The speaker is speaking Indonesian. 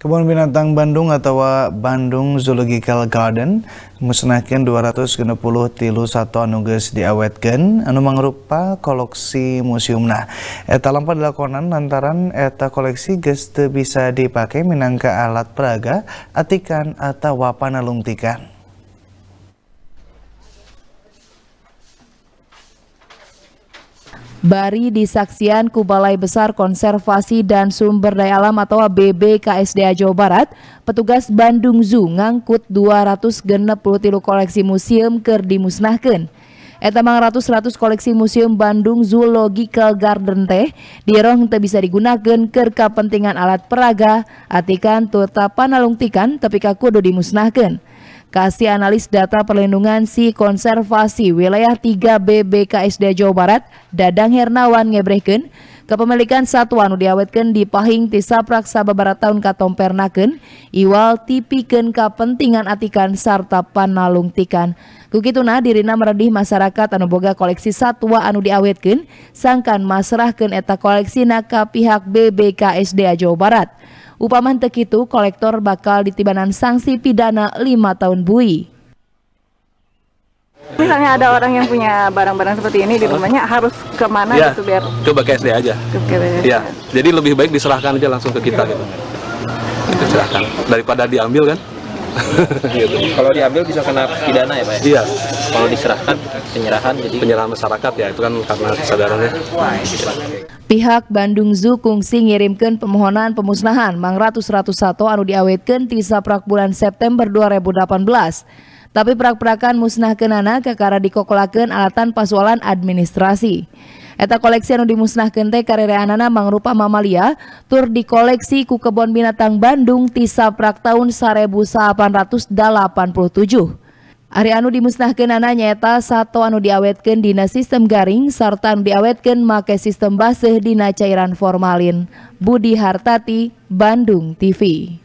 Kebun Binatang Bandung atau Bandung Zoological Garden musnahkan 260 tilu satu anu geus diawetkeun anu mangrupa koleksi museumna. Eta lampa dilakonan lantaran eta koleksi geus bisa dipakai minangka alat peraga atikan atau panalungtikan. Bari di Saksian Kubalai Besar Konservasi dan Sumber Daya Alam atau BBKSDA Jawa Barat, petugas Bandung Zoo ngangkut 260 tilu koleksi museum ker dimusnahkan. Eta ratus-ratus koleksi Museum Bandung Zoological Garden teh dirong teu bisa digunakan ke kepentingan alat peraga, atikan tuta panalungtikan tapi kaku dimusnahkan. Kasih Analis Data Perlindungan Si Konservasi Wilayah 3 BBKSD Jawa Barat, Dadang Hernawan ngebrehken, kepemilikan satuan diawetkan di Pahing Tisa Praksa Barat tahun katompernaken, iwal tipiken kepentingan atikan sarta tikan. Kukituna dirina meredih masyarakat anu boga koleksi satwa anu diawetkan, sangkan masrahkan eta koleksi naka pihak BBKSDA Jawa Barat. Upaman tekitu, kolektor bakal ditibanan sanksi pidana 5 tahun bui. Misalnya ada orang yang punya barang-barang seperti ini di rumahnya harus kemana ya, gitu biar? Ke BKSD aja. Ke BKSD. Ya, jadi lebih baik diserahkan aja langsung ke kita gitu. Diserahkan daripada diambil kan? gitu. Kalau diambil bisa kena pidana ya pak ya? Iya. Kalau diserahkan penyerahan jadi penyerahan masyarakat ya itu kan karena kesadarannya. Pihak Bandung Zoo kungsi ngirimkan pemohonan pemusnahan Mang Ratus 101 anu diawetkan tisa prak bulan September 2018. Tapi prak-prakan musnah kenana kekara dikokolakan alatan pasualan administrasi. Eta koleksi anu dimusnahkan teh anana mangrupa mamalia tur di koleksi Kebon Binatang Bandung tisa prak tahun 1887. Ari anu dimusnahkan anak nyata satu anu diawetkan dina sistem garing serta anu diawetkan make sistem basih dina cairan formalin. Budi Hartati, Bandung TV.